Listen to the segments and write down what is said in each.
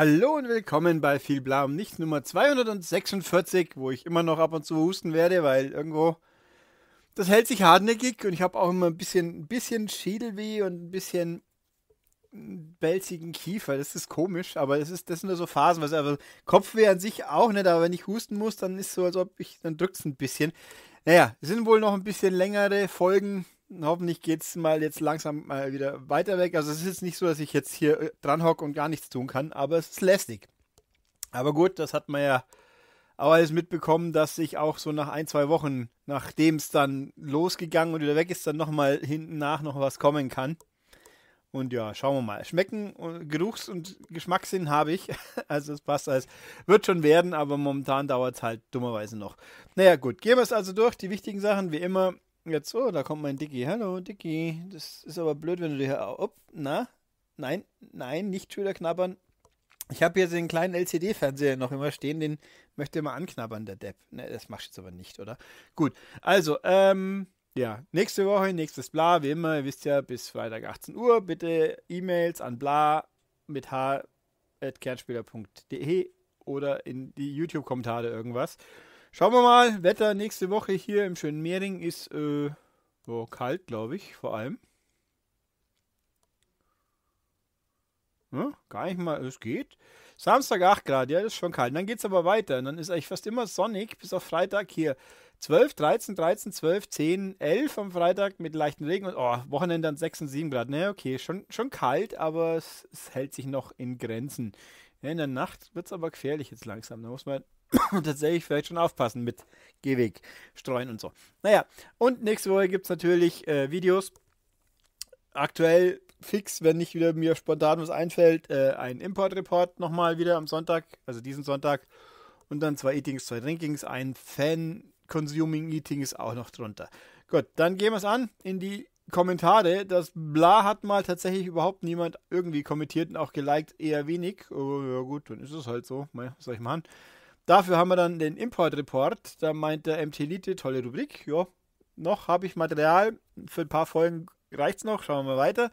Hallo und willkommen bei viel Blau und Nichts Nummer 246, wo ich immer noch ab und zu husten werde, weil irgendwo das hält sich hartnäckig und ich habe auch immer ein bisschen, ein bisschen Schädelweh und ein bisschen belzigen Kiefer. Das ist komisch, aber das, ist, das sind nur so Phasen. Also, Kopfweh an sich auch nicht, aber wenn ich husten muss, dann ist es so, als ob ich, dann drückt es ein bisschen. Naja, es sind wohl noch ein bisschen längere Folgen hoffentlich geht es mal jetzt langsam mal wieder weiter weg. Also es ist jetzt nicht so, dass ich jetzt hier äh, dran hocke und gar nichts tun kann, aber es ist lästig. Aber gut, das hat man ja auch alles mitbekommen, dass ich auch so nach ein, zwei Wochen, nachdem es dann losgegangen und wieder weg ist, dann nochmal hinten nach noch was kommen kann. Und ja, schauen wir mal. Schmecken und Geruchs- und Geschmackssinn habe ich. Also es passt alles. Wird schon werden, aber momentan dauert es halt dummerweise noch. Naja, gut. Gehen wir es also durch. Die wichtigen Sachen, wie immer, Jetzt, oh, da kommt mein Dicky. Hallo, Dicky. Das ist aber blöd, wenn du dir hier. Op, na? Nein, nein, nicht Schüler knabbern. Ich habe jetzt den kleinen LCD-Fernseher noch immer stehen, den möchte mal anknabbern, der Depp. Ne, das machst du jetzt aber nicht, oder? Gut, also, ähm, ja, nächste Woche, nächstes Bla, wie immer, ihr wisst ja, bis Freitag 18 Uhr. Bitte E-Mails an bla mit h.kernspieler.de oder in die YouTube-Kommentare irgendwas. Schauen wir mal, Wetter nächste Woche hier im schönen Mehring ist äh, oh, kalt, glaube ich, vor allem. Ja, gar nicht mal, es geht. Samstag 8 Grad, ja, das ist schon kalt. dann geht es aber weiter. dann ist eigentlich fast immer sonnig bis auf Freitag hier. 12, 13, 13, 12, 10, 11 am Freitag mit leichten Regen und oh, Wochenende dann 6 und 7 Grad. Naja, okay, schon, schon kalt, aber es, es hält sich noch in Grenzen. Ja, in der Nacht wird es aber gefährlich jetzt langsam. Da muss man tatsächlich vielleicht schon aufpassen mit Gehweg streuen und so. Naja, und nächste Woche gibt es natürlich äh, Videos. Aktuell fix, wenn nicht wieder mir spontan was einfällt, äh, ein Import-Report nochmal wieder am Sonntag, also diesen Sonntag. Und dann zwei Eatings, zwei Drinkings, ein fan consuming eatings auch noch drunter. Gut, dann gehen wir es an in die Kommentare. Das Bla hat mal tatsächlich überhaupt niemand irgendwie kommentiert und auch geliked, eher wenig. Oh, ja gut, dann ist es halt so. Was soll ich machen? Dafür haben wir dann den Import-Report. Da meint der MT-Lite, tolle Rubrik. Ja, noch habe ich Material. Für ein paar Folgen reicht's noch. Schauen wir mal weiter.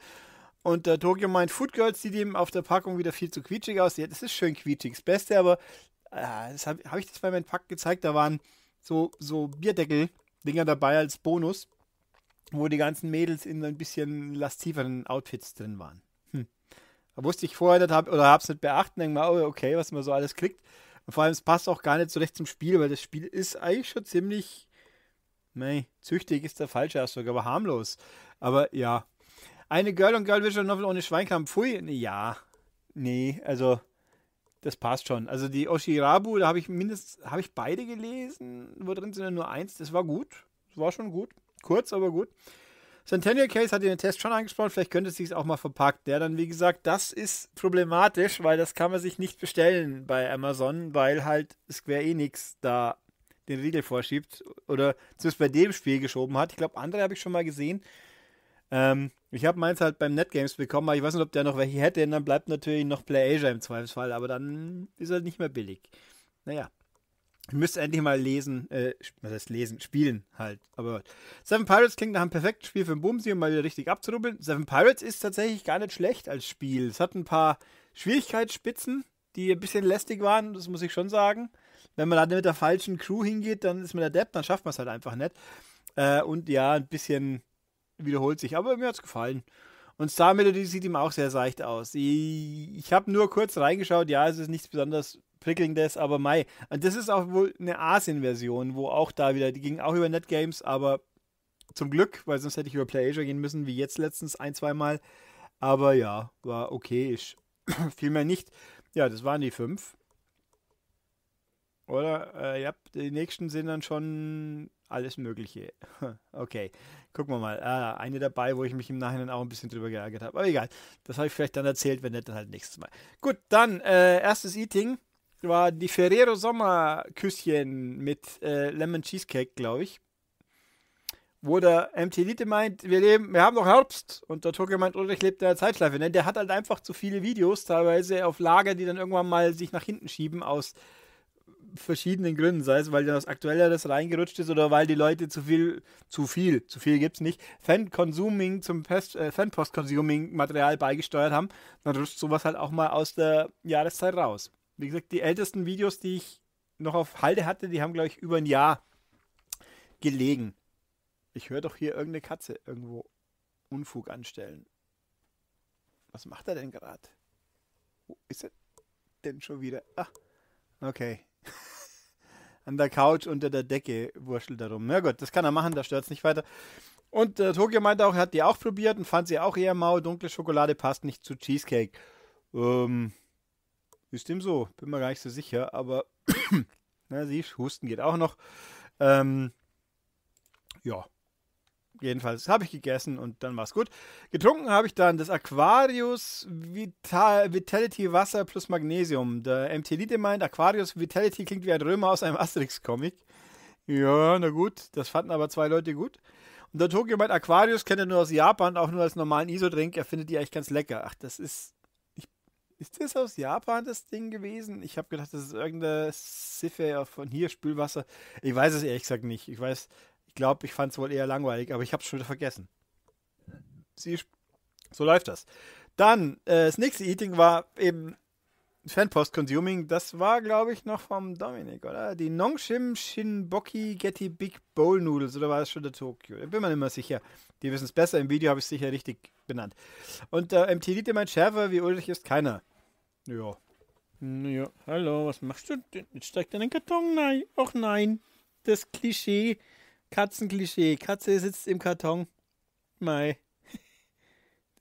Und der Tokyo meint, Food Girls sieht eben auf der Packung wieder viel zu quietschig aus. Ja, das ist schön quietschig. Das Beste, aber äh, das habe hab ich das bei meinem Pack gezeigt. Da waren so, so Bierdeckel-Dinger dabei als Bonus, wo die ganzen Mädels in ein bisschen lastiveren Outfits drin waren. Hm. Da wusste ich vorher nicht hab, oder habe es nicht beachtet. Denke mal, oh, okay, was man so alles kriegt. Und vor allem, es passt auch gar nicht so recht zum Spiel, weil das Spiel ist eigentlich schon ziemlich, Nee, züchtig ist der falsche Ausdruck, aber harmlos. Aber ja. Eine Girl- und Girl-Visual-Novel ohne Schweinkampf, pfui, ja. Nee, also das passt schon. Also die Oshirabu, da habe ich mindestens, habe ich beide gelesen, wo drin sind ja nur eins, das war gut. Das war schon gut. Kurz, aber gut. Centennial Case hat ihr den Test schon angesprochen, vielleicht könnte sie es auch mal verpackt. Ja, dann wie gesagt, das ist problematisch, weil das kann man sich nicht bestellen bei Amazon, weil halt Square Enix da den Riegel vorschiebt oder zumindest bei dem Spiel geschoben hat. Ich glaube, andere habe ich schon mal gesehen. Ähm, ich habe meins halt beim Netgames bekommen, aber ich weiß nicht, ob der noch welche hätte, denn dann bleibt natürlich noch PlayAsia im Zweifelsfall, aber dann ist er halt nicht mehr billig. Naja. Ihr müsst endlich mal lesen, äh, was heißt lesen, spielen halt. Aber Seven Pirates klingt nach einem perfekten Spiel für ein Bumsi, um mal wieder richtig abzurubbeln. Seven Pirates ist tatsächlich gar nicht schlecht als Spiel. Es hat ein paar Schwierigkeitsspitzen, die ein bisschen lästig waren, das muss ich schon sagen. Wenn man dann mit der falschen Crew hingeht, dann ist man der Depp, dann schafft man es halt einfach nicht. Äh, und ja, ein bisschen wiederholt sich, aber mir hat es gefallen. Und Star Melody sieht ihm auch sehr seicht aus. Ich, ich habe nur kurz reingeschaut, ja, es ist nichts besonders prickelndes, aber Mai. Und das ist auch wohl eine Asien-Version, wo auch da wieder, die ging auch über NetGames, aber zum Glück, weil sonst hätte ich über PlayAsia gehen müssen, wie jetzt letztens ein, zweimal. Aber ja, war okayisch. Vielmehr nicht. Ja, das waren die fünf. Oder? Äh, ja, die nächsten sind dann schon alles Mögliche. okay, gucken wir mal. Ah, eine dabei, wo ich mich im Nachhinein auch ein bisschen drüber geärgert habe. Aber egal, das habe ich vielleicht dann erzählt, wenn nicht, dann halt nächstes Mal. Gut, dann äh, erstes Eating war die Ferrero Sommer Küsschen mit äh, Lemon Cheesecake, glaube ich. Wo der MT-Elite meint, wir leben, wir haben noch Herbst. Und der Tokio meint, Ulrich lebt in der Zeitschleife. Ne? Der hat halt einfach zu viele Videos teilweise auf Lager, die dann irgendwann mal sich nach hinten schieben aus verschiedenen Gründen, sei es, weil dann aus aktuelleres reingerutscht ist oder weil die Leute zu viel, zu viel, zu viel gibt es nicht, Fan-Consuming zum äh, Fan-Post-Consuming-Material beigesteuert haben, dann rutscht sowas halt auch mal aus der Jahreszeit raus. Wie gesagt, die ältesten Videos, die ich noch auf Halde hatte, die haben, glaube ich, über ein Jahr gelegen. Ich höre doch hier irgendeine Katze irgendwo Unfug anstellen. Was macht er denn gerade? Wo ist er denn schon wieder? Ah, okay. An der Couch unter der Decke wurschtelt er rum. Na gut, das kann er machen, da stört es nicht weiter. Und äh, Tokio meinte auch, er hat die auch probiert und fand sie auch eher mau. Dunkle Schokolade passt nicht zu Cheesecake. Ähm, ist dem so, bin mir gar nicht so sicher, aber na, siehst, Husten geht auch noch. Ähm, ja, jedenfalls habe ich gegessen und dann war es gut. Getrunken habe ich dann das Aquarius Vital Vitality Wasser plus Magnesium. Der MT Lite meint, Aquarius Vitality klingt wie ein Römer aus einem Asterix-Comic. Ja, na gut, das fanden aber zwei Leute gut. Und der Tokio meint, Aquarius kennt er nur aus Japan, auch nur als normalen ISO-Drink. Er findet die eigentlich ganz lecker. Ach, das ist ist das aus Japan das Ding gewesen? Ich habe gedacht, das ist irgendeine Siffe von hier, Spülwasser. Ich weiß es ehrlich gesagt nicht. Ich weiß, ich glaube, ich fand es wohl eher langweilig, aber ich habe es schon wieder vergessen. Sie, so läuft das. Dann, äh, das nächste Eating war eben Fanpost Consuming, das war, glaube ich, noch vom Dominik, oder? Die Nongshim Shinboki Getty Big Bowl Noodles, oder war das schon der Tokyo? Ich bin mir nicht mehr sicher. Die wissen es besser, im Video habe ich es sicher richtig benannt. Und äh, MT Lied mein schärfer, wie Ulrich ist keiner. Ja. Ja, hallo, was machst du denn? Jetzt Steigt er in den Karton? Nein, ach nein. Das Klischee, Katzenklischee. Katze sitzt im Karton. Mei.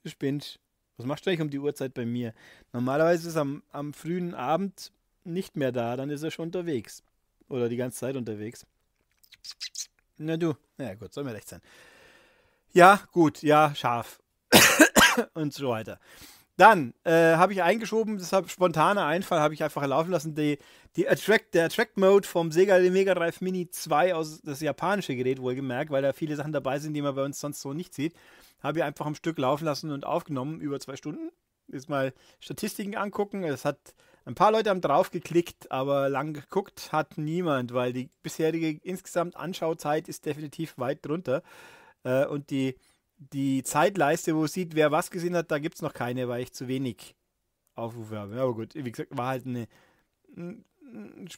Du spinnst. Was machst du eigentlich um die Uhrzeit bei mir? Normalerweise ist er am, am frühen Abend nicht mehr da, dann ist er schon unterwegs. Oder die ganze Zeit unterwegs. Na du, na gut, soll mir recht sein. Ja, gut, ja, scharf. Und so weiter. Dann äh, habe ich eingeschoben, deshalb spontaner Einfall habe ich einfach laufen lassen, die, die Attract, der Attract Mode vom Sega Mega Drive Mini 2 aus das japanische Gerät wohlgemerkt, weil da viele Sachen dabei sind, die man bei uns sonst so nicht sieht. Habe ich einfach am Stück laufen lassen und aufgenommen über zwei Stunden. Jetzt mal Statistiken angucken. Es hat ein paar Leute haben drauf geklickt, aber lang geguckt hat niemand, weil die bisherige insgesamt Anschauzeit ist definitiv weit drunter. Äh, und die die Zeitleiste, wo sieht, wer was gesehen hat, da gibt es noch keine, weil ich zu wenig Aufrufe habe. Aber gut, wie gesagt, war halt eine, ein,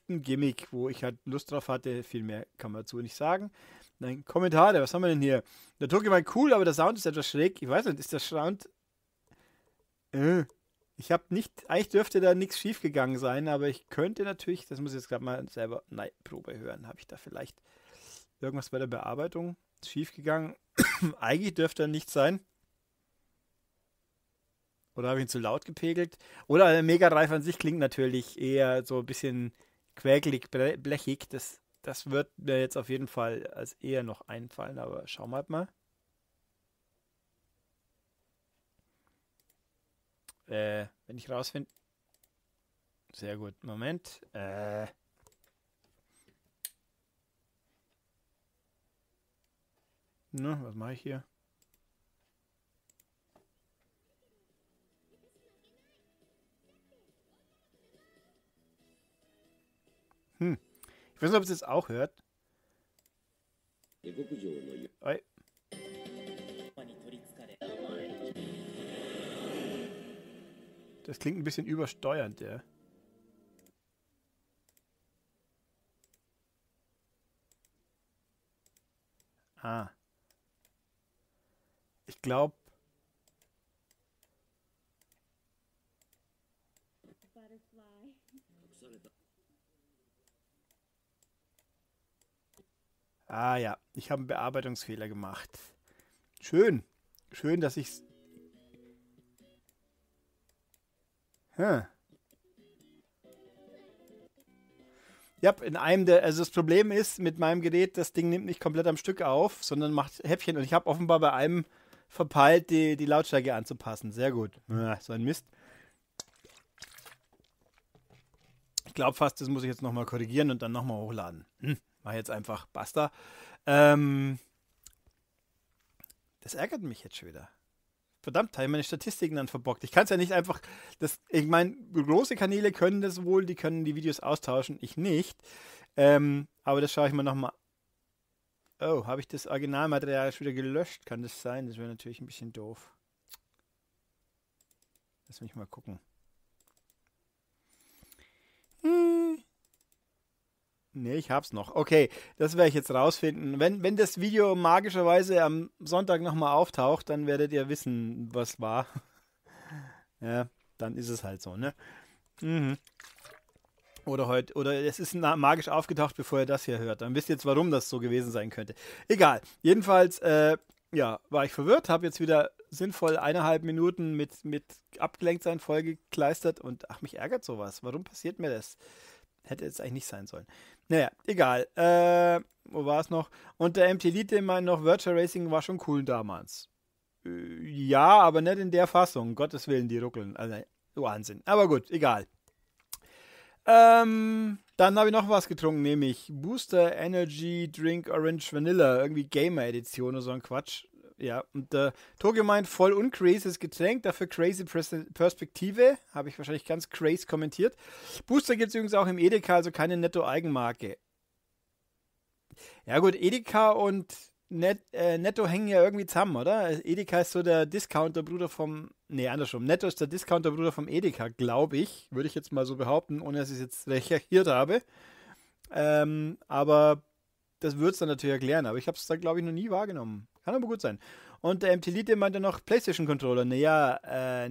Gimmick, wo ich halt Lust drauf hatte. Viel mehr kann man dazu nicht sagen. Nein, Kommentare, was haben wir denn hier? Der Toki war cool, aber der Sound ist etwas schräg. Ich weiß nicht, ist der Sound. Äh, ich habe nicht. Eigentlich dürfte da nichts schief gegangen sein, aber ich könnte natürlich. Das muss ich jetzt gerade mal selber. Nein, Probe hören. Habe ich da vielleicht irgendwas bei der Bearbeitung schief gegangen? Eigentlich dürfte er nicht sein. Oder habe ich ihn zu laut gepegelt? Oder der Mega-Reif an sich klingt natürlich eher so ein bisschen quäkelig, blechig. Das, das wird mir jetzt auf jeden Fall als eher noch einfallen, aber schauen wir mal. Äh, wenn ich rausfinde. Sehr gut. Moment. Äh. Ne, was mache ich hier? Hm. Ich weiß nicht, ob es jetzt auch hört. Oi. Das klingt ein bisschen übersteuernd, ja. Ah ich glaube. Ah ja, ich habe einen Bearbeitungsfehler gemacht. Schön. Schön, dass ich... es. Hm. Ja, in einem der, also das Problem ist mit meinem Gerät, das Ding nimmt nicht komplett am Stück auf, sondern macht Häppchen. Und ich habe offenbar bei einem verpeilt, die, die Lautstärke anzupassen. Sehr gut. Äh, so ein Mist. Ich glaube fast, das muss ich jetzt nochmal korrigieren und dann nochmal hochladen. Hm, mach jetzt einfach basta. Ähm, das ärgert mich jetzt schon wieder. Verdammt, habe ich meine Statistiken dann verbockt. Ich kann es ja nicht einfach. Das, ich meine, große Kanäle können das wohl, die können die Videos austauschen, ich nicht. Ähm, aber das schaue ich mir nochmal Oh, habe ich das Originalmaterial schon wieder gelöscht? Kann das sein? Das wäre natürlich ein bisschen doof. Lass mich mal gucken. Hm. Ne, ich hab's noch. Okay, das werde ich jetzt rausfinden. Wenn, wenn das Video magischerweise am Sonntag nochmal auftaucht, dann werdet ihr wissen, was war. ja, dann ist es halt so, ne? Mhm. Oder heute, oder es ist magisch aufgetaucht, bevor ihr das hier hört. Dann wisst ihr jetzt, warum das so gewesen sein könnte. Egal. Jedenfalls, äh, ja, war ich verwirrt, habe jetzt wieder sinnvoll eineinhalb Minuten mit, mit abgelenkt sein vollgekleistert und ach, mich ärgert sowas. Warum passiert mir das? Hätte jetzt eigentlich nicht sein sollen. Naja, egal. Äh, wo war es noch? Und der MT-Lead, den man noch Virtual Racing war schon cool damals. Äh, ja, aber nicht in der Fassung. Gottes Willen, die ruckeln. Also, Wahnsinn. Aber gut, egal. Ähm, dann habe ich noch was getrunken, nämlich Booster Energy Drink Orange Vanilla, irgendwie Gamer Edition oder so ein Quatsch. Ja, und äh, Tokio meint voll uncrazyes Getränk, dafür crazy Perspektive. Habe ich wahrscheinlich ganz crazy kommentiert. Booster gibt es übrigens auch im Edeka, also keine Netto-Eigenmarke. Ja, gut, Edeka und Net, äh, Netto hängen ja irgendwie zusammen, oder? Edeka ist so der Discounter-Bruder vom. Nee, andersrum. Netto ist der Discounter-Bruder vom Edeka, glaube ich. Würde ich jetzt mal so behaupten, ohne dass ich es jetzt recherchiert habe. Ähm, aber das würde es dann natürlich erklären. Aber ich habe es da, glaube ich, noch nie wahrgenommen. Kann aber gut sein. Und der MT-Lite meinte noch PlayStation-Controller. Naja, äh.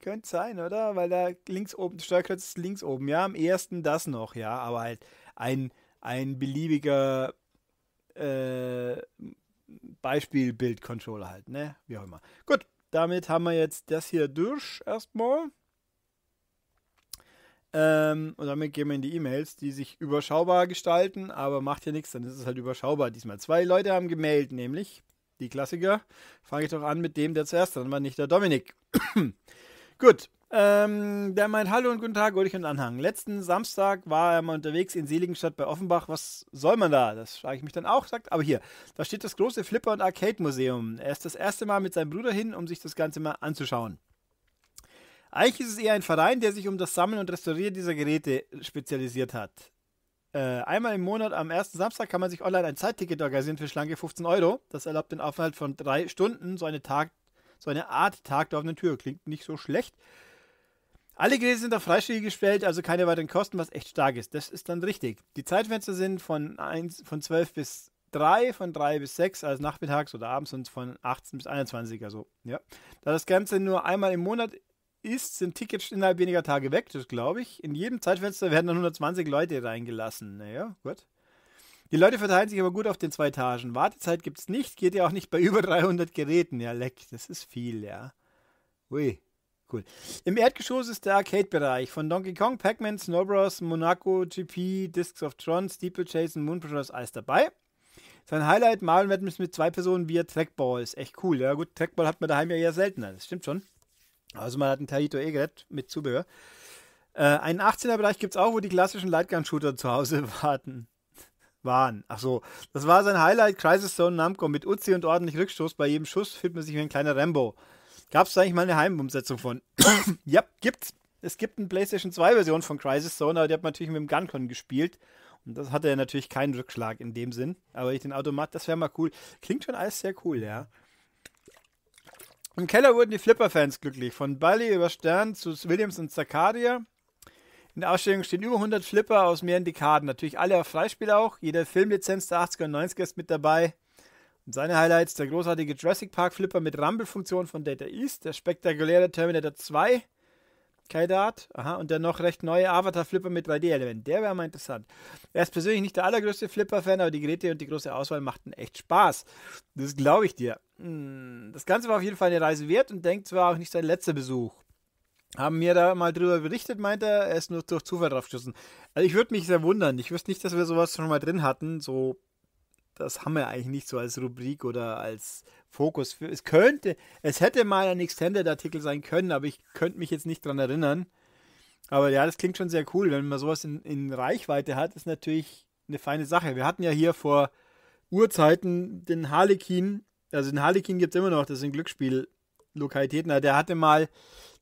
Könnte sein, oder? Weil da links oben, Steuerklotz ist links oben. Ja, am ersten das noch, ja. Aber halt ein, ein beliebiger äh, Beispiel-Bild-Controller halt, ne? Wie auch immer. Gut, damit haben wir jetzt das hier durch erstmal. Ähm, und damit gehen wir in die E-Mails, die sich überschaubar gestalten, aber macht ja nichts, dann ist es halt überschaubar diesmal. Zwei Leute haben gemailt, nämlich die Klassiker. Fange ich doch an mit dem, der zuerst dann war, nicht der Dominik. Gut. Ähm, der meint Hallo und guten Tag, Ulrich und Anhang. Letzten Samstag war er mal unterwegs in Seligenstadt bei Offenbach. Was soll man da? Das frage ich mich dann auch. Sagt, aber hier, da steht das große Flipper- und Arcade-Museum. Er ist das erste Mal mit seinem Bruder hin, um sich das Ganze mal anzuschauen. Eigentlich ist es eher ein Verein, der sich um das Sammeln und Restaurieren dieser Geräte spezialisiert hat. Äh, einmal im Monat am ersten Samstag kann man sich online ein Zeitticket organisieren für schlanke 15 Euro. Das erlaubt den Aufenthalt von drei Stunden. So eine Tag so eine Art Tag der offenen Tür. Klingt nicht so schlecht. Alle Geräte sind auf Freistelle gestellt, also keine weiteren Kosten, was echt stark ist. Das ist dann richtig. Die Zeitfenster sind von, 1, von 12 bis 3, von 3 bis 6, also nachmittags oder abends und von 18 bis 21, also ja. Da das Ganze nur einmal im Monat ist, sind Tickets innerhalb weniger Tage weg, das glaube ich. In jedem Zeitfenster werden dann 120 Leute reingelassen. Naja, gut. Die Leute verteilen sich aber gut auf den zwei Etagen. Wartezeit gibt es nicht, geht ja auch nicht bei über 300 Geräten. Ja, leck, das ist viel, ja. Ui, cool. Im Erdgeschoss ist der Arcade-Bereich von Donkey Kong, Pac-Man, Snow Bros, Monaco, GP, Discs of Tron, Steeplechase und Moonpushers, alles dabei. Sein Highlight, Malenwettbewerb mit zwei Personen via Trackball. Ist echt cool. Ja gut, Trackball hat man daheim ja eher seltener. Das stimmt schon. Also man hat ein Taito E-Gerät eh mit Zubehör. Äh, einen 18er-Bereich gibt es auch, wo die klassischen Lightgun-Shooter zu Hause warten waren. Achso, das war sein Highlight, Crisis Zone Namco mit Uzi und ordentlich Rückstoß. Bei jedem Schuss fühlt man sich wie ein kleiner Rambo. Gab es da eigentlich mal eine Heimumsetzung von? ja, gibt's. Es gibt eine PlayStation 2 Version von Crisis Zone, aber die hat man natürlich mit dem Guncon gespielt. Und das hatte ja natürlich keinen Rückschlag in dem Sinn. Aber ich den Automat, das wäre mal cool. Klingt schon alles sehr cool, ja. Im Keller wurden die Flipper-Fans glücklich. Von Bali über Stern zu Williams und Zakaria in der Ausstellung stehen über 100 Flipper aus mehreren Dekaden. Natürlich alle auf Freispiel auch. Jede Filmlizenz der 80er und 90er ist mit dabei. Und seine Highlights: der großartige Jurassic Park Flipper mit Rumble-Funktion von Data East, der spektakuläre Terminator 2, Kaidat, aha, und der noch recht neue Avatar-Flipper mit 3 d element Der wäre mal interessant. Er ist persönlich nicht der allergrößte Flipper-Fan, aber die Geräte und die große Auswahl machten echt Spaß. Das glaube ich dir. Hm, das Ganze war auf jeden Fall eine Reise wert und denkt, zwar auch nicht sein letzter Besuch haben mir da mal drüber berichtet, meinte er, er ist nur durch Zufall drauf geschossen. Also ich würde mich sehr wundern. Ich wüsste nicht, dass wir sowas schon mal drin hatten. So, das haben wir eigentlich nicht so als Rubrik oder als Fokus. Für. Es könnte, es hätte mal ein Extended-Artikel sein können, aber ich könnte mich jetzt nicht dran erinnern. Aber ja, das klingt schon sehr cool. Wenn man sowas in, in Reichweite hat, ist natürlich eine feine Sache. Wir hatten ja hier vor Urzeiten den Harlequin, also den Harlequin gibt es immer noch, das ist ein Glücksspiel Lokalitäten. Der hatte mal,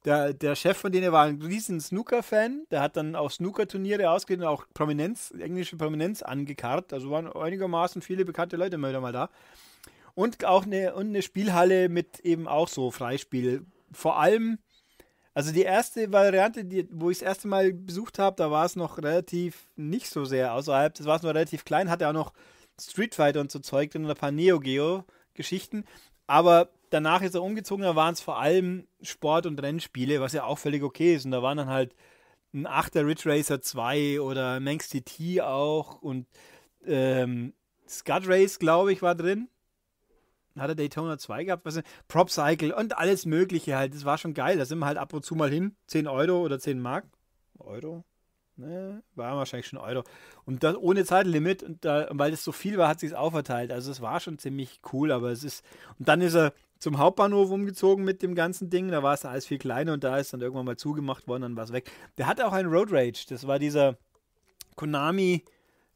der, der Chef von denen war ein riesen Snooker-Fan, der hat dann auch Snooker-Turniere ausgegeben und auch Prominenz, englische Prominenz angekarrt. Also waren einigermaßen viele bekannte Leute mal, mal da. Und auch eine, und eine Spielhalle mit eben auch so Freispiel. Vor allem, also die erste Variante, die, wo ich das erste Mal besucht habe, da war es noch relativ nicht so sehr außerhalb. Das war es noch relativ klein, hatte auch noch Street Fighter und so Zeug drin und ein paar Neo Geo-Geschichten. Aber danach ist er umgezogen, da waren es vor allem Sport- und Rennspiele, was ja auch völlig okay ist. Und da waren dann halt ein 8er Ridge Racer 2 oder Manx TT auch und ähm, Scud Race, glaube ich, war drin. Hat er Daytona 2 gehabt? Was, Prop Cycle und alles Mögliche halt. Das war schon geil. Da sind wir halt ab und zu mal hin. 10 Euro oder 10 Mark. Euro? Ne? War wahrscheinlich schon Euro. Und das ohne Zeitlimit und da, weil es so viel war, hat sich es auch verteilt. Also es war schon ziemlich cool, aber es ist. Und dann ist er zum Hauptbahnhof umgezogen mit dem ganzen Ding. Da war es alles viel kleiner und da ist dann irgendwann mal zugemacht worden, dann war es weg. Der hatte auch einen Road Rage. Das war dieser Konami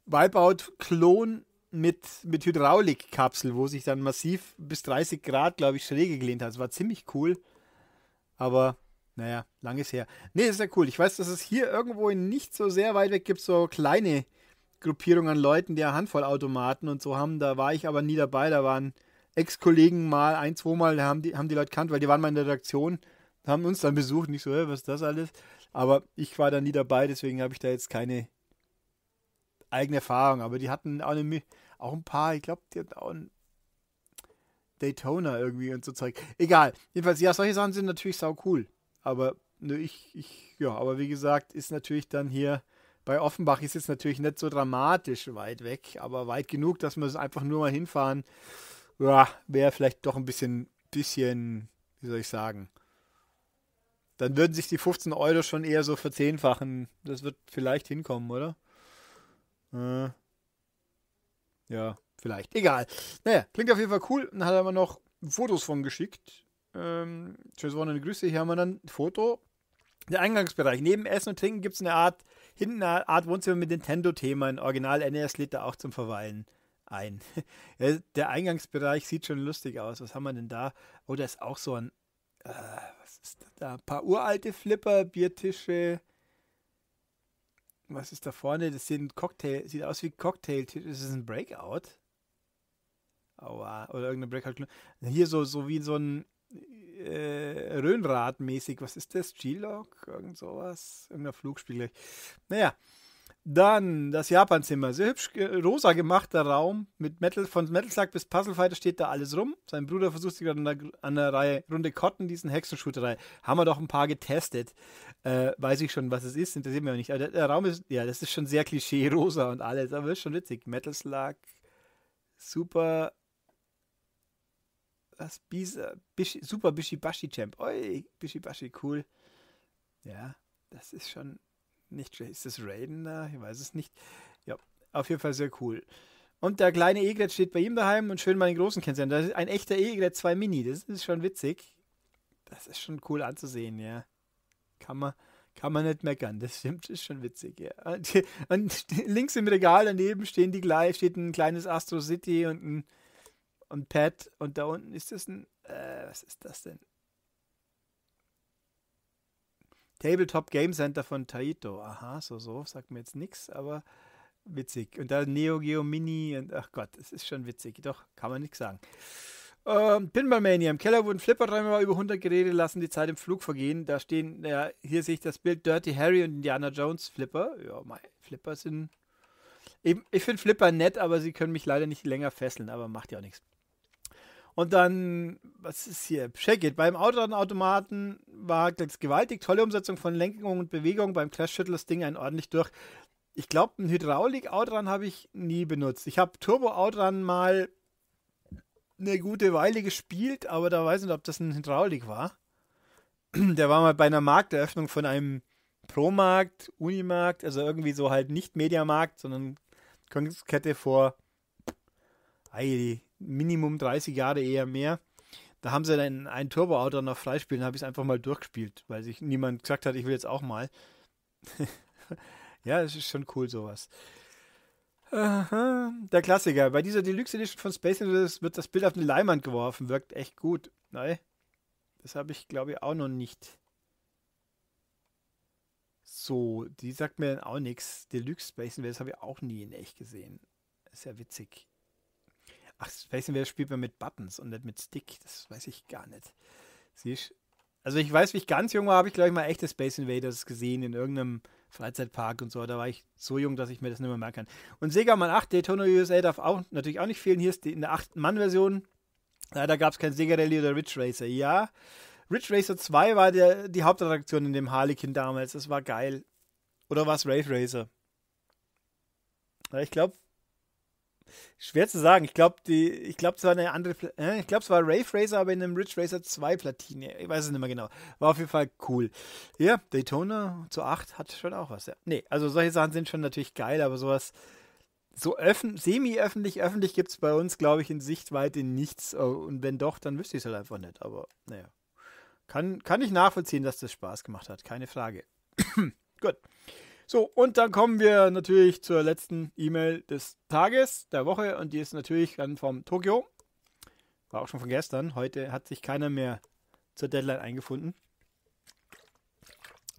Wipeout-Klon mit, mit Hydraulikkapsel, wo sich dann massiv bis 30 Grad, glaube ich, schräg gelehnt hat. Es war ziemlich cool. Aber naja, langes her. Nee, ist ja cool. Ich weiß, dass es hier irgendwo nicht so sehr weit weg gibt, so kleine Gruppierungen an Leuten, die eine Handvoll Automaten und so haben. Da war ich aber nie dabei. Da waren Ex-Kollegen mal ein, zweimal, da haben die, haben die Leute kannt, weil die waren mal in der Redaktion, haben uns dann besucht. Nicht so, hey, was ist das alles? Aber ich war da nie dabei, deswegen habe ich da jetzt keine eigene Erfahrung. Aber die hatten auch, eine, auch ein paar, ich glaube, die hatten auch ein Daytona irgendwie und so Zeug. Egal. Jedenfalls, ja, solche Sachen sind natürlich sau cool. Aber nö, ich, ich, ja, aber wie gesagt, ist natürlich dann hier bei Offenbach ist es natürlich nicht so dramatisch weit weg, aber weit genug, dass man es einfach nur mal hinfahren, ja, wäre vielleicht doch ein bisschen, bisschen, wie soll ich sagen, dann würden sich die 15 Euro schon eher so verzehnfachen. Das wird vielleicht hinkommen, oder? Äh, ja, vielleicht. Egal. Naja, klingt auf jeden Fall cool. Dann hat er mir noch Fotos von geschickt. Ähm, schönes Grüße. Hier haben wir dann ein Foto. Der Eingangsbereich. Neben Essen und Trinken gibt es eine Art, hinten eine Art Wohnzimmer mit Nintendo-Themen. Original NES lädt da auch zum Verweilen ein. der Eingangsbereich sieht schon lustig aus. Was haben wir denn da? Oh, da ist auch so ein, äh, was ist da? Ein paar uralte Flipper, Biertische. Was ist da vorne? Das sind Cocktail, sieht aus wie Cocktailtisch. Ist das ein Breakout? Aua, oder irgendeine Breakout. Hier so, so wie so ein äh, Röhnrad-mäßig. Was ist das? G-Log? Irgend sowas? Irgendein Flugspiegel. Naja. Dann das Japanzimmer. Sehr hübsch äh, rosa gemachter Raum. Mit Metal, von Metal bis Fighter steht da alles rum. Sein Bruder versucht sich gerade an der, an der Reihe Runde Kotten, diesen Hexenshooterei. Haben wir doch ein paar getestet. Äh, weiß ich schon, was es ist, interessiert mich aber nicht. Aber der, der, Raum ist, ja, das ist schon sehr Klischee, rosa und alles. Aber ist schon witzig. Metal Slug, super was? Bisa, Bishi, Super Bishibashi Champ. Oi, Bishibashi, cool. Ja, das ist schon nicht schlecht. Ist das Raiden da? Ich weiß es nicht. Ja, auf jeden Fall sehr cool. Und der kleine Egret steht bei ihm daheim und schön mal den großen kennenlernen. Das ist ein echter Egret 2 Mini. Das ist schon witzig. Das ist schon cool anzusehen, ja. Kann man, kann man nicht meckern. Das stimmt, ist schon witzig, ja. Und, und links im Regal daneben stehen die, steht ein kleines Astro City und ein und Pat und da unten ist das ein, äh, was ist das denn? Tabletop Game Center von Taito. Aha, so, so, sagt mir jetzt nichts, aber witzig. Und da Neo Geo Mini und ach Gott, es ist schon witzig. Doch, kann man nichts sagen. Ähm, Pinball Mania. Im Keller wurden Flipperträume über 100 Geräte, lassen die Zeit im Flug vergehen. Da stehen, ja, hier sehe ich das Bild Dirty Harry und Indiana Jones Flipper. Ja, mein, Flipper sind. Eben, ich finde Flipper nett, aber sie können mich leider nicht länger fesseln, aber macht ja auch nichts. Und dann, was ist hier? Check It. Beim Autoautomaten war das gewaltig. Tolle Umsetzung von Lenkung und Bewegung. Beim Clash Shuttle das Ding einen ordentlich durch. Ich glaube, ein Hydraulik-Outrun habe ich nie benutzt. Ich habe Turbo-Outrun mal eine gute Weile gespielt, aber da weiß ich nicht, ob das ein Hydraulik war. Der war mal bei einer Markteröffnung von einem Pro-Markt, Unimarkt, also irgendwie so halt nicht Mediamarkt, sondern Königskette vor Ei, Minimum 30 Jahre eher mehr. Da haben sie dann einen Turbo-Auto noch freispielen, habe ich es einfach mal durchgespielt, weil sich niemand gesagt hat, ich will jetzt auch mal. ja, es ist schon cool, sowas. Aha, der Klassiker. Bei dieser Deluxe Edition von Space Invaders wird das Bild auf eine Leinwand geworfen. Wirkt echt gut. Nein, das habe ich, glaube ich, auch noch nicht. So, die sagt mir dann auch nichts. Deluxe Space Invaders habe ich auch nie in echt gesehen. Ist ja witzig. Ach, Space Invaders spielt man mit Buttons und nicht mit Stick. Das weiß ich gar nicht. Siehst Also ich weiß, wie ich ganz jung war, habe ich, glaube ich, mal echte Space Invaders gesehen in irgendeinem Freizeitpark und so. Da war ich so jung, dass ich mir das nicht mehr merken kann. Und Sega Man 8, Daytona USA darf auch natürlich auch nicht fehlen. Hier ist die in der 8-Mann-Version. Leider gab es kein Sega Rally oder Ridge Racer. Ja, Ridge Racer 2 war der, die Hauptattraktion in dem Harlequin damals. Das war geil. Oder war es Rave Racer? ich glaube, Schwer zu sagen. Ich glaube, die, ich glaube, es war eine andere, äh, ich glaube, es war Ray Fraser, aber in einem Ridge Racer 2 Platine. Ich weiß es nicht mehr genau. War auf jeden Fall cool. Ja, Daytona zu 8 hat schon auch was. Ja. Nee, also solche Sachen sind schon natürlich geil, aber sowas so öffn semi-öffentlich, öffentlich gibt es bei uns, glaube ich, in Sichtweite nichts. Äh, und wenn doch, dann wüsste ich es halt einfach nicht. Aber naja, kann, kann ich nachvollziehen, dass das Spaß gemacht hat. Keine Frage. Gut. So, und dann kommen wir natürlich zur letzten E-Mail des Tages, der Woche. Und die ist natürlich dann vom Tokio. War auch schon von gestern. Heute hat sich keiner mehr zur Deadline eingefunden.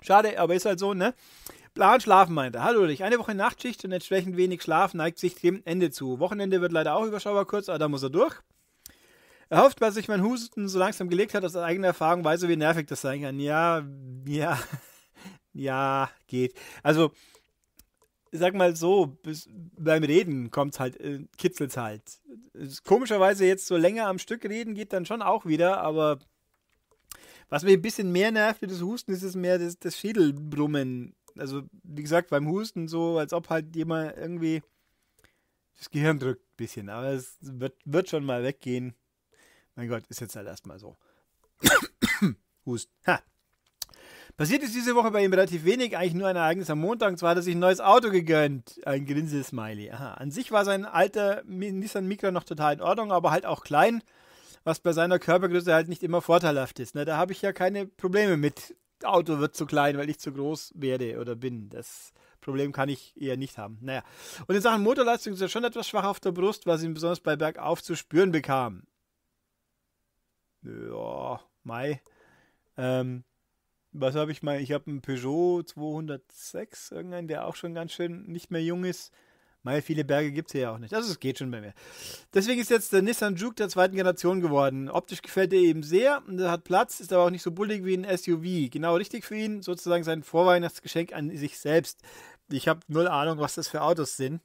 Schade, aber ist halt so, ne? Plan schlafen meinte. Hallo dich. Eine Woche Nachtschicht und entsprechend wenig Schlaf neigt sich dem Ende zu. Wochenende wird leider auch überschaubar kurz, aber da muss er durch. Er hofft, dass sich mein Husten so langsam gelegt hat, aus eigener Erfahrung weiß er, wie nervig das sein kann. Ja, ja ja, geht. Also, sag mal so, beim Reden kommt's halt, äh, kitzelt's halt. Komischerweise jetzt so länger am Stück reden geht dann schon auch wieder, aber was mich ein bisschen mehr nervt wie das Husten, ist es mehr das, das Schädelbrummen. Also, wie gesagt, beim Husten so, als ob halt jemand irgendwie das Gehirn drückt ein bisschen, aber es wird, wird schon mal weggehen. Mein Gott, ist jetzt halt erstmal so. Husten. Ha. Passiert ist diese Woche bei ihm relativ wenig, eigentlich nur ein Ereignis am Montag. Und zwar hat er sich ein neues Auto gegönnt. Ein grinsel Aha. An sich war sein alter Nissan Micro noch total in Ordnung, aber halt auch klein, was bei seiner Körpergröße halt nicht immer vorteilhaft ist. Ne? Da habe ich ja keine Probleme mit. Auto wird zu klein, weil ich zu groß werde oder bin. Das Problem kann ich eher nicht haben. Naja. Und in Sachen Motorleistung ist er schon etwas schwach auf der Brust, was ihn besonders bei Bergauf zu spüren bekam. Ja, Mai. Ähm, was habe ich mal? Ich habe einen Peugeot 206, irgendeinen, der auch schon ganz schön nicht mehr jung ist. Mal viele Berge gibt es hier ja auch nicht. Also es geht schon bei mir. Deswegen ist jetzt der Nissan Juke der zweiten Generation geworden. Optisch gefällt er eben sehr, der hat Platz, ist aber auch nicht so bullig wie ein SUV. Genau richtig für ihn, sozusagen sein Vorweihnachtsgeschenk an sich selbst. Ich habe null Ahnung, was das für Autos sind.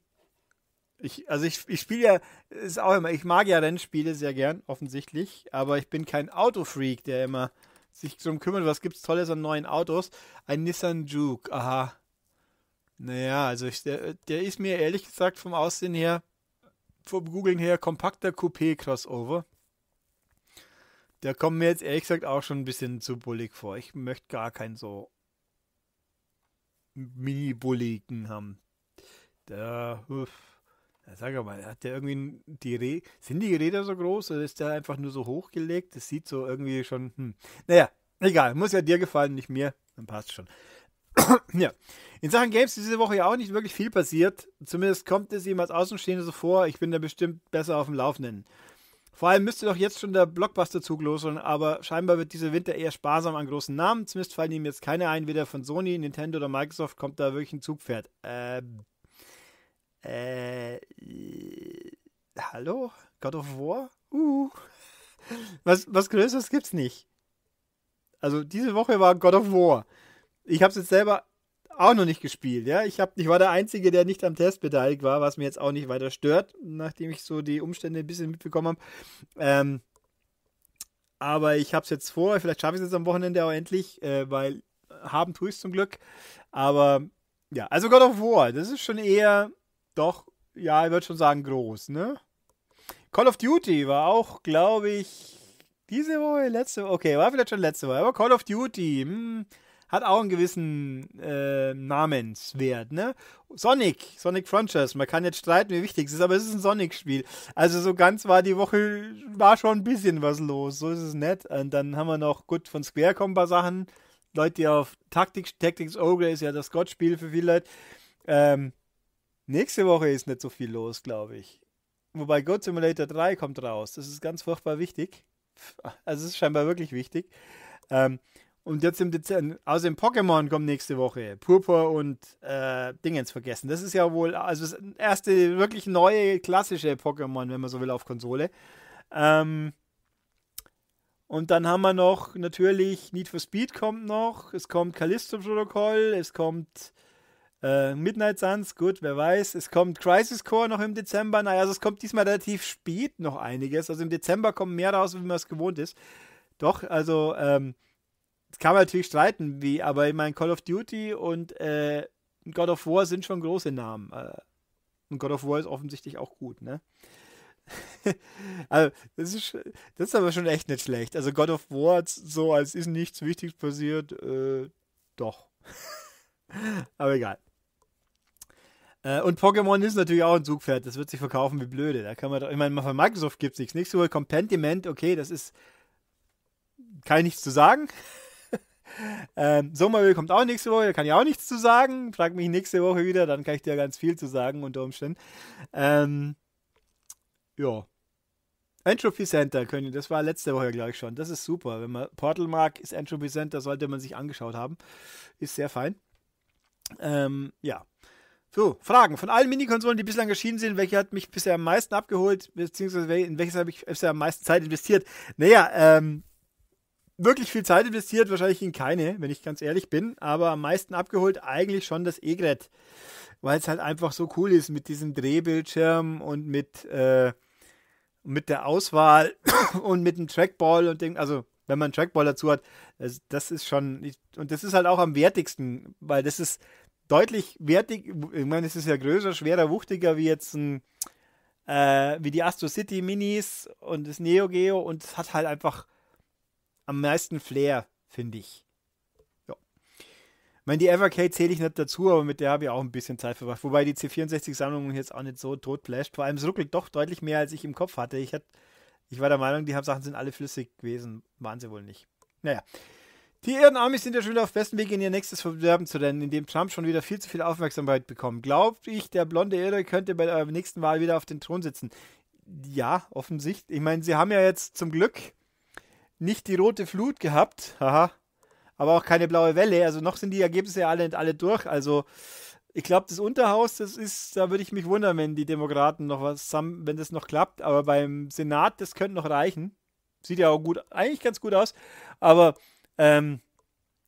Ich, also ich, ich spiele ja, ist auch immer, ich mag ja Rennspiele sehr gern, offensichtlich, aber ich bin kein Autofreak, der immer sich darum kümmert, was gibt's Tolles an neuen Autos? Ein Nissan Juke, aha. Naja, also ich, der, der ist mir ehrlich gesagt vom Aussehen her, vom Googlen her, kompakter Coupé-Crossover. Der kommt mir jetzt ehrlich gesagt auch schon ein bisschen zu bullig vor. Ich möchte gar keinen so mini-bulligen haben. Der, uff. Sag mal, hat der irgendwie die Re sind die Räder so groß oder ist der einfach nur so hochgelegt? Das sieht so irgendwie schon. Hm. Naja, egal. Muss ja dir gefallen, nicht mir. Dann passt schon. ja. In Sachen Games ist diese Woche ja auch nicht wirklich viel passiert. Zumindest kommt es ihm als Außenstehender so vor. Ich bin da bestimmt besser auf dem Laufenden. Vor allem müsste doch jetzt schon der Blockbuster-Zug losgehen, aber scheinbar wird dieser Winter eher sparsam an großen Namen. Zumindest fallen ihm jetzt keine ein, weder von Sony, Nintendo oder Microsoft kommt da wirklich ein Zugpferd. Äh. Äh, hallo? God of War? Uh. Was, was Größeres gibt's nicht. Also diese Woche war God of War. Ich hab's jetzt selber auch noch nicht gespielt, ja. Ich, hab, ich war der Einzige, der nicht am Test beteiligt war, was mir jetzt auch nicht weiter stört, nachdem ich so die Umstände ein bisschen mitbekommen habe. Ähm, aber ich hab's jetzt vor, vielleicht schaffe ich es jetzt am Wochenende auch endlich, äh, weil haben tue ich zum Glück. Aber ja, also God of War, das ist schon eher doch, ja, ich würde schon sagen, groß, ne? Call of Duty war auch, glaube ich, diese Woche, letzte Woche, okay, war vielleicht schon letzte Woche, aber Call of Duty mh, hm, hat auch einen gewissen äh, Namenswert, ne? Sonic, Sonic Frontiers, man kann jetzt streiten, wie wichtig es ist, aber es ist ein Sonic-Spiel. Also so ganz war die Woche, war schon ein bisschen was los, so ist es nett. Und dann haben wir noch, gut, von Square kommen ein paar Sachen. Leute, die auf Taktik, Tactics Ogre ist ja das Gottspiel für viele Leute. Ähm, Nächste Woche ist nicht so viel los, glaube ich. Wobei Goat Simulator 3 kommt raus. Das ist ganz furchtbar wichtig. Also es ist scheinbar wirklich wichtig. Ähm, und jetzt im Dezember, außerdem also Pokémon kommt nächste Woche. Purpur und äh, Dingens vergessen. Das ist ja wohl, also das erste wirklich neue klassische Pokémon, wenn man so will, auf Konsole. Ähm, und dann haben wir noch natürlich Need for Speed kommt noch. Es kommt Callisto Protokoll. Es kommt äh, Midnight Suns, gut, wer weiß. Es kommt Crisis Core noch im Dezember. Naja, also es kommt diesmal relativ spät noch einiges. Also im Dezember kommen mehr raus, wie man es gewohnt ist. Doch, also ähm, kann man natürlich streiten, wie, aber ich meine, Call of Duty und äh, God of War sind schon große Namen. Äh, und God of War ist offensichtlich auch gut, ne? also, das ist, das ist aber schon echt nicht schlecht. Also, God of War, so als ist nichts Wichtiges passiert, äh, doch. aber egal. Äh, und Pokémon ist natürlich auch ein Zugpferd. Das wird sich verkaufen wie blöde. Da kann man doch, ich meine, von Microsoft gibt es nichts. Nächste Woche kommt Pentiment. Okay, das ist. Kann ich nichts zu sagen. ähm, Sommeröl kommt auch nächste Woche. Da kann ich auch nichts zu sagen. Frag mich nächste Woche wieder. Dann kann ich dir ganz viel zu sagen unter Umständen. Ähm, ja. Entropy Center können, das war letzte Woche, glaube ich, schon. Das ist super. Wenn man Portal mag, ist Entropy Center, sollte man sich angeschaut haben. Ist sehr fein. Ähm, ja. So, Fragen. Von allen Minikonsolen, die bislang erschienen sind, welche hat mich bisher am meisten abgeholt, beziehungsweise in welches habe ich bisher am meisten Zeit investiert? Naja, ähm, wirklich viel Zeit investiert, wahrscheinlich in keine, wenn ich ganz ehrlich bin, aber am meisten abgeholt eigentlich schon das Egret, weil es halt einfach so cool ist mit diesem Drehbildschirm und mit, äh, mit der Auswahl und mit dem Trackball und dem, also wenn man einen Trackball dazu hat, das, das ist schon, und das ist halt auch am wertigsten, weil das ist, deutlich wertig, ich meine, es ist ja größer, schwerer, wuchtiger wie jetzt ein, äh, wie die Astro City Minis und das Neo Geo und es hat halt einfach am meisten Flair, finde ich. Ja. Ich meine, die Evercade zähle ich nicht dazu, aber mit der habe ich auch ein bisschen Zeit verbracht. Wobei die C64-Sammlung jetzt auch nicht so tot plasht. Vor allem, es ruckelt doch deutlich mehr, als ich im Kopf hatte. Ich, hat, ich war der Meinung, die Sachen sind alle flüssig gewesen. Waren sie wohl nicht. Naja. Die Ehrenamis sind ja schon wieder auf besten Weg, in ihr nächstes Verderben zu rennen, indem Trump schon wieder viel zu viel Aufmerksamkeit bekommt. Glaubt ich, der blonde Irre könnte bei der nächsten Wahl wieder auf den Thron sitzen? Ja, offensichtlich. Ich meine, sie haben ja jetzt zum Glück nicht die rote Flut gehabt, haha, aber auch keine blaue Welle. Also noch sind die Ergebnisse ja alle und alle durch. Also ich glaube, das Unterhaus, das ist, da würde ich mich wundern, wenn die Demokraten noch was zusammen, wenn das noch klappt. Aber beim Senat, das könnte noch reichen. Sieht ja auch gut, eigentlich ganz gut aus. Aber ähm,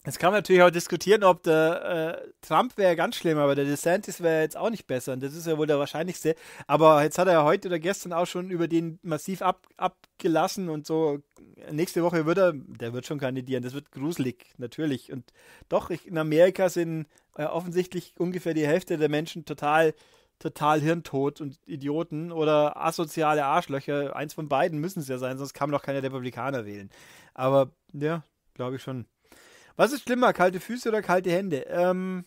Jetzt kann man natürlich auch diskutieren, ob der äh, Trump wäre ganz schlimm, aber der DeSantis wäre jetzt auch nicht besser. Und das ist ja wohl der wahrscheinlichste. Aber jetzt hat er ja heute oder gestern auch schon über den massiv ab, abgelassen und so. Nächste Woche wird er, der wird schon kandidieren. Das wird gruselig, natürlich. Und doch, ich, in Amerika sind äh, offensichtlich ungefähr die Hälfte der Menschen total, total hirntot und Idioten oder asoziale Arschlöcher. Eins von beiden müssen es ja sein, sonst kann man doch keine Republikaner wählen. Aber ja, glaube ich schon. Was ist schlimmer, kalte Füße oder kalte Hände? Ähm,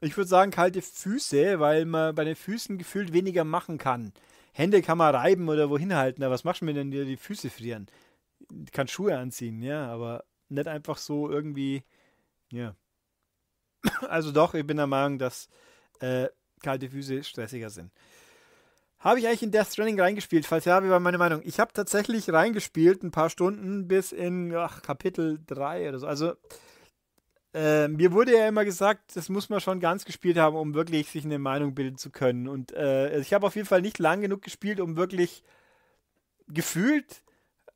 ich würde sagen kalte Füße, weil man bei den Füßen gefühlt weniger machen kann. Hände kann man reiben oder wohin halten. Aber was machst du mir denn, die Füße frieren? Ich kann Schuhe anziehen, ja, aber nicht einfach so irgendwie, ja. Also doch, ich bin der Meinung, dass äh, kalte Füße stressiger sind. Habe ich eigentlich in Death Stranding reingespielt? Falls ja, wie war meine Meinung? Ich habe tatsächlich reingespielt, ein paar Stunden bis in ach, Kapitel 3 oder so. Also, äh, mir wurde ja immer gesagt, das muss man schon ganz gespielt haben, um wirklich sich eine Meinung bilden zu können. Und äh, also ich habe auf jeden Fall nicht lang genug gespielt, um wirklich gefühlt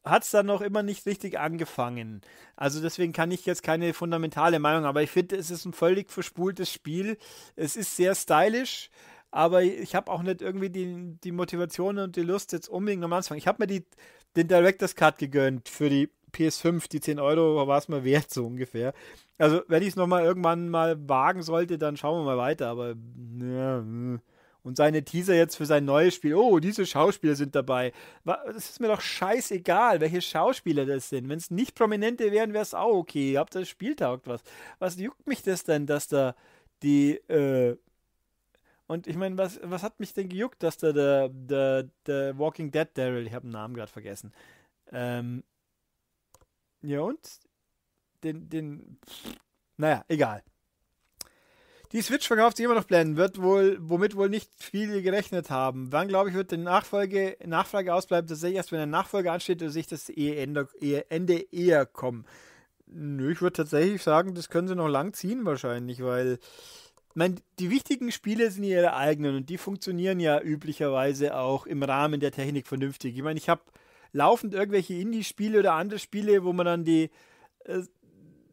hat es dann noch immer nicht richtig angefangen. Also deswegen kann ich jetzt keine fundamentale Meinung, aber ich finde, es ist ein völlig verspultes Spiel. Es ist sehr stylisch aber ich habe auch nicht irgendwie die, die Motivation und die Lust, jetzt unbedingt nochmal anzufangen. Ich habe mir die, den Director's Cut gegönnt für die PS5, die 10 Euro war es mir wert, so ungefähr. Also, wenn ich es nochmal irgendwann mal wagen sollte, dann schauen wir mal weiter, aber. Ja, hm. und seine Teaser jetzt für sein neues Spiel, oh, diese Schauspieler sind dabei. Es ist mir doch scheißegal, welche Schauspieler das sind. Wenn es nicht Prominente wären, wäre es auch okay. Habt das Spiel taugt was. Was juckt mich das denn, dass da die. Äh, und ich meine, was, was hat mich denn gejuckt, dass da der, der, der Walking Dead Daryl, ich habe den Namen gerade vergessen. Ähm, ja und? Den, den, naja, egal. Die Switch verkauft sich immer noch blenden, wird wohl, womit wohl nicht viele gerechnet haben. Wann, glaube ich, wird die Nachfolge, Nachfrage ausbleiben, tatsächlich erst, wenn eine Nachfolge ansteht oder sich das Ende, Ende eher kommen. Nö, ich würde tatsächlich sagen, das können sie noch lang ziehen wahrscheinlich, weil meine, die wichtigen Spiele sind ihre eigenen und die funktionieren ja üblicherweise auch im Rahmen der Technik vernünftig. Ich meine, ich habe laufend irgendwelche Indie-Spiele oder andere Spiele, wo man dann die äh,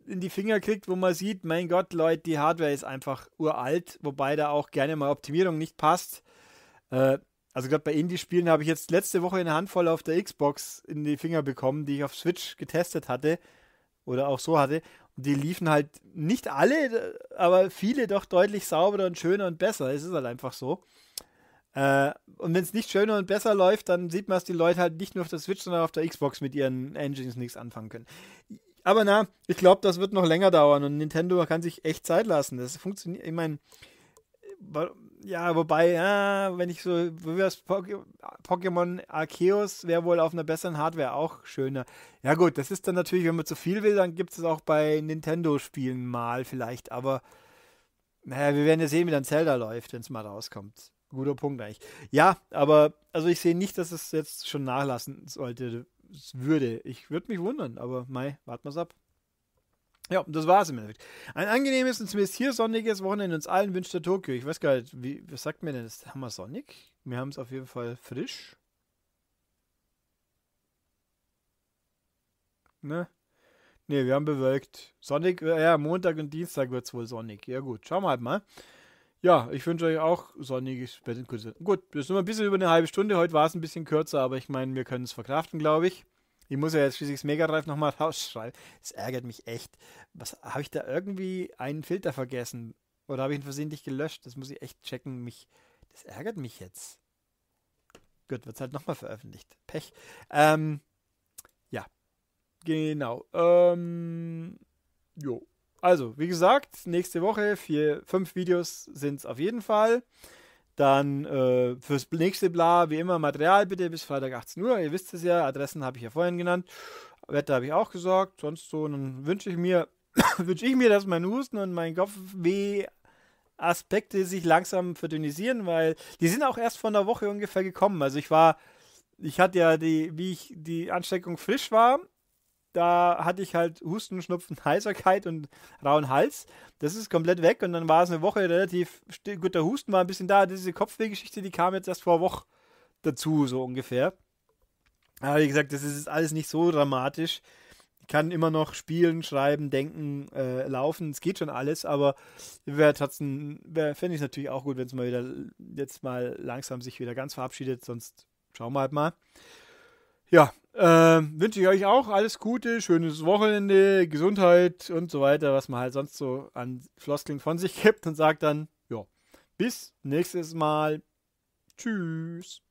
in die Finger kriegt, wo man sieht, mein Gott, Leute, die Hardware ist einfach uralt, wobei da auch gerne mal Optimierung nicht passt. Äh, also gerade bei Indie-Spielen habe ich jetzt letzte Woche eine Handvoll auf der Xbox in die Finger bekommen, die ich auf Switch getestet hatte oder auch so hatte. Die liefen halt nicht alle, aber viele doch deutlich sauberer und schöner und besser. Es ist halt einfach so. Äh, und wenn es nicht schöner und besser läuft, dann sieht man, dass die Leute halt nicht nur auf der Switch, sondern auf der Xbox mit ihren Engines nichts anfangen können. Aber na, ich glaube, das wird noch länger dauern und Nintendo kann sich echt Zeit lassen. Das funktioniert, ich meine, ja, wobei, ja, wenn ich so, wie das Pokémon Arceus wäre wohl auf einer besseren Hardware auch schöner. Ja gut, das ist dann natürlich, wenn man zu viel will, dann gibt es es auch bei Nintendo-Spielen mal vielleicht, aber naja, wir werden ja sehen, wie dann Zelda läuft, wenn es mal rauskommt. Guter Punkt eigentlich. Ja, aber also ich sehe nicht, dass es jetzt schon nachlassen sollte, würde. Ich würde mich wundern, aber mei, warten wir es ab. Ja, das war es im Endeffekt. Ein angenehmes und zumindest hier sonniges Wochenende uns allen wünscht der Tokio. Ich weiß gar nicht, wie, was sagt mir denn das? Haben wir sonnig? Wir haben es auf jeden Fall frisch. Ne? Ne, wir haben bewölkt. Sonnig, äh, ja, Montag und Dienstag wird es wohl sonnig. Ja, gut, schauen wir halt mal. Ja, ich wünsche euch auch sonniges Gut, das ist nur ein bisschen über eine halbe Stunde. Heute war es ein bisschen kürzer, aber ich meine, wir können es verkraften, glaube ich. Ich muss ja jetzt schließlich das Megadrive nochmal rausschreiben. Es ärgert mich echt. Was habe ich da irgendwie einen Filter vergessen? Oder habe ich ihn versehentlich gelöscht? Das muss ich echt checken. Mich, das ärgert mich jetzt. Gut, wird es halt nochmal veröffentlicht. Pech. Ähm, ja. Genau. Ähm, jo. Also, wie gesagt, nächste Woche vier, fünf Videos sind es auf jeden Fall. Dann äh, fürs nächste Bla, wie immer, Material bitte bis Freitag 18 Uhr. Ihr wisst es ja, Adressen habe ich ja vorhin genannt. Wetter habe ich auch gesorgt. Sonst so, dann wünsche ich mir, ich mir, dass mein Husten und mein Kopfweh Aspekte sich langsam verdünnisieren, weil die sind auch erst vor einer Woche ungefähr gekommen. Also ich war, ich hatte ja die, wie ich die Ansteckung frisch war, da hatte ich halt Husten, Schnupfen, Heiserkeit und rauen Hals. Das ist komplett weg und dann war es eine Woche relativ gut. Der Husten war ein bisschen da. Diese Kopfwehgeschichte, die kam jetzt erst vor Woche dazu, so ungefähr. Aber wie gesagt, das ist alles nicht so dramatisch. Ich kann immer noch spielen, schreiben, denken, äh, laufen. Es geht schon alles, aber wäre fände ich es natürlich auch gut, wenn es mal wieder jetzt mal langsam sich wieder ganz verabschiedet. Sonst schauen wir halt mal. Ja, ähm, wünsche ich euch auch alles Gute, schönes Wochenende, Gesundheit und so weiter, was man halt sonst so an Floskeln von sich gibt und sagt dann, ja, bis nächstes Mal. Tschüss.